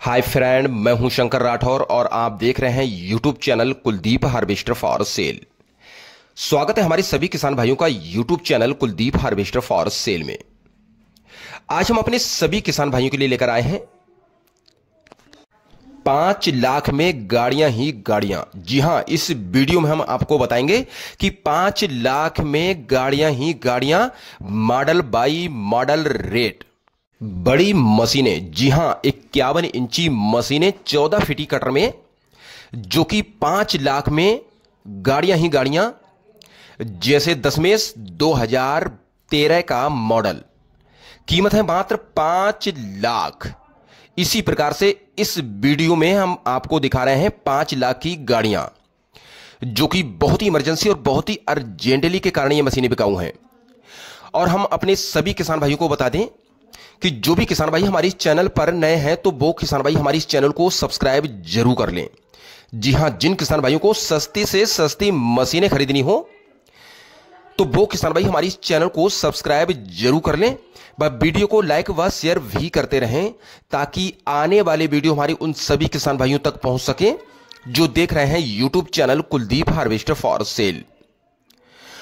hi friend मैं हूं शंकर राठौर और आप देख रहे हैं YouTube channel Kuldeep harvester for sale स्वागत है हमारे सभी किसान भाइयों का YouTube channel Kuldeep harvester for sale में आज हम अपने सभी किसान भाइयों के लिए लेकर आए हैं पांच लाख में गाड़ियां ही गाड़ियां जी हां इस वीडियो में हम आपको बताएंगे कि पांच लाख में गाड़ियां ही गाड़ियां मॉडल बाई मॉडल रेट बड़ी मशीनें जी हां इक्यावन इंची मशीनें चौदह फिटी कटर में जो कि पांच लाख में गाड़ियां ही गाड़ियां जैसे दशमेश दो हजार तेरह का मॉडल कीमत है मात्र पांच लाख इसी प्रकार से इस वीडियो में हम आपको दिखा रहे हैं पांच लाख की गाड़ियां जो कि बहुत ही इमरजेंसी और बहुत ही अर्जेंटली के कारण ये मशीनें बिकाऊ हैं और हम अपने सभी किसान भाइयों को बता दें कि जो भी किसान भाई हमारे चैनल पर नए हैं तो वो किसान भाई हमारे चैनल को सब्सक्राइब जरूर कर लें जी हां जिन किसान भाइयों को सस्ती से सस्ती मशीनें खरीदनी हो तो वो किसान भाई हमारी चैनल को सब्सक्राइब जरूर कर लें व वीडियो को लाइक व शेयर भी करते रहें ताकि आने वाले वीडियो हमारे उन सभी किसान भाइयों तक पहुंच सके जो देख रहे हैं YouTube channel Kuldeep harvester for sale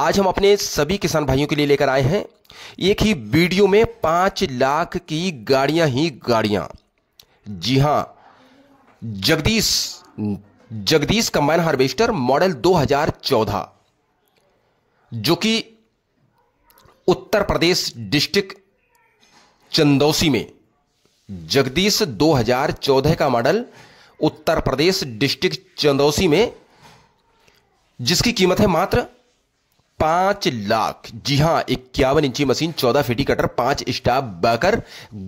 आज हम अपने सभी किसान भाइयों के लिए लेकर आए हैं एक ही वीडियो में पांच लाख की गाड़ियां ही गाड़ियां जी हां Jagdish Jagdish combine harvester model 2014 जो कि उत्तर प्रदेश डिस्ट्रिक्ट चंदौसी में जगदीश 2014 का मॉडल उत्तर प्रदेश डिस्ट्रिक्ट चंदौसी में जिसकी कीमत है मात्र पांच लाख जी हां इक्यावन इंची मशीन चौदह फीटी कटर पांच स्टाफ बकर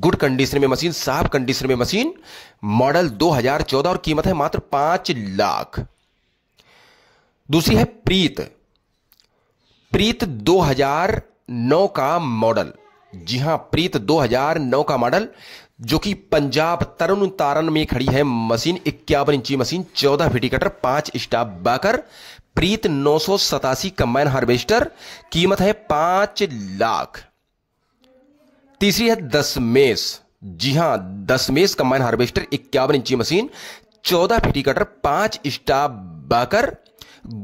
गुड कंडीशन में मशीन साफ कंडीशन में मशीन मॉडल 2014 और कीमत है मात्र पांच लाख दूसरी है प्रीत प्रीत 2009 का मॉडल जी हां प्रीत 2009 का मॉडल जो कि पंजाब तरुण तारण में खड़ी है मशीन इक्यावन इंची मशीन 14 फिटी कटर पांच स्टाफ बाकर प्रीत नौ सौ सतासी कंबाइन हार्वेस्टर कीमत है पांच लाख तीसरी है दसमेस जी हां दसमेस कंबाइन हार्वेस्टर इक्यावन इंची मशीन चौदह फिटी कटर पांच स्टाफ बाकर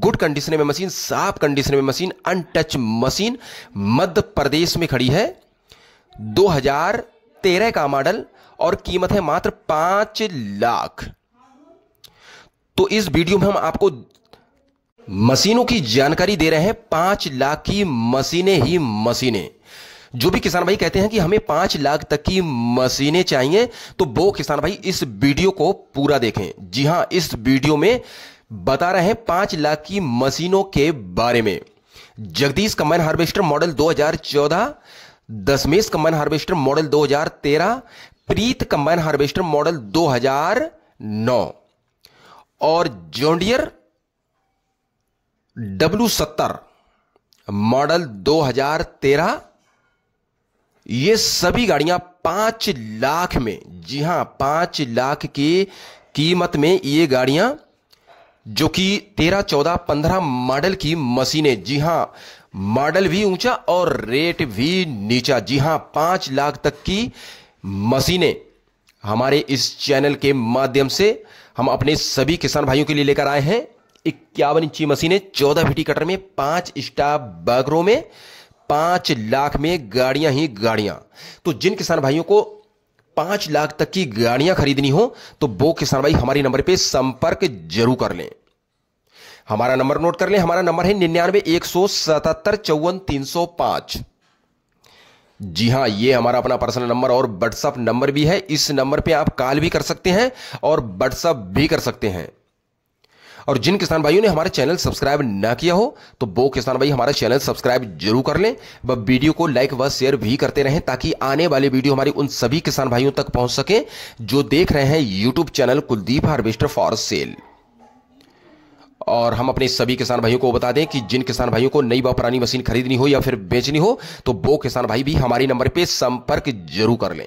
गुड कंडीशन में मशीन साफ कंडीशन में machine untouch machine Madhya Pradesh में खड़ी है 2013 का मॉडल और कीमत है मात्र पांच लाख तो इस वीडियो में हम आपको मशीनों की जानकारी दे रहे हैं पांच लाख की मशीनें ही मशीनें जो भी किसान भाई कहते हैं कि हमें पांच लाख तक की मशीनें चाहिए तो वो किसान भाई इस वीडियो को पूरा देखें जी हां इस वीडियो में बता रहे हैं पांच लाख की मशीनों के बारे में Jagdish combine harvester model 2014 Dashmesh combine harvester model 2013 Preet combine harvester model 2009 और जोंडियर डब्ल्यू सत्तर मॉडल 2013 ये सभी गाड़ियां पांच लाख में जी हां पांच लाख की कीमत में ये गाड़ियां जो कि तेरह चौदह पंद्रह मॉडल की मशीनें जी हाँ मॉडल भी ऊंचा और रेट भी नीचा जी हाँ पांच लाख तक की मशीनें हमारे इस चैनल के माध्यम से हम अपने सभी किसान भाइयों के लिए लेकर आए हैं इक्यावन इंची मशीनें चौदह फीटी कटर में पांच स्टाफ बैगरों में पांच लाख में गाड़ियां ही गाड़ियां तो जिन किसान भाइयों को पांच लाख तक की गाड़ियां खरीदनी हो तो वो किसान भाई हमारे नंबर पे संपर्क जरूर कर लें हमारा नंबर नोट कर लें हमारा नंबर है निन्यानवे एक सौ सतहत्तर चौवन तीन सौ पांच जी हां ये हमारा अपना पर्सनल नंबर और व्हाट्सअप नंबर भी है इस नंबर पे आप कॉल भी कर सकते हैं और व्हाट्सअप भी कर सकते हैं और जिन किसान भाइयों ने हमारे चैनल सब्सक्राइब ना किया हो तो वो किसान भाई हमारा चैनल सब्सक्राइब जरूर कर लें व वीडियो को लाइक व शेयर भी करते रहें ताकि आने वाले वीडियो हमारी उन सभी किसान भाइयों तक पहुंच सके जो देख रहे हैं YouTube channel Kuldeep harvester for sale और हम अपने सभी किसान भाइयों को बता दें कि जिन किसान भाइयों को नई व पुरानी मशीन खरीदनी हो या फिर बेचनी हो तो वो किसान भाई भी हमारे नंबर पर संपर्क जरूर कर लें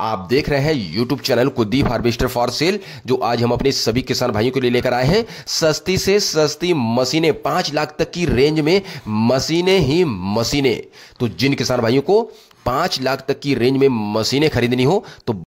आप देख रहे हैं YouTube channel Kuldeep harvester for sale जो आज हम अपने सभी किसान भाइयों के लिए लेकर आए हैं सस्ती से सस्ती मशीनें पांच लाख तक की रेंज में मशीनें ही मशीनें तो जिन किसान भाइयों को पांच लाख तक की रेंज में मशीनें खरीदनी हो तो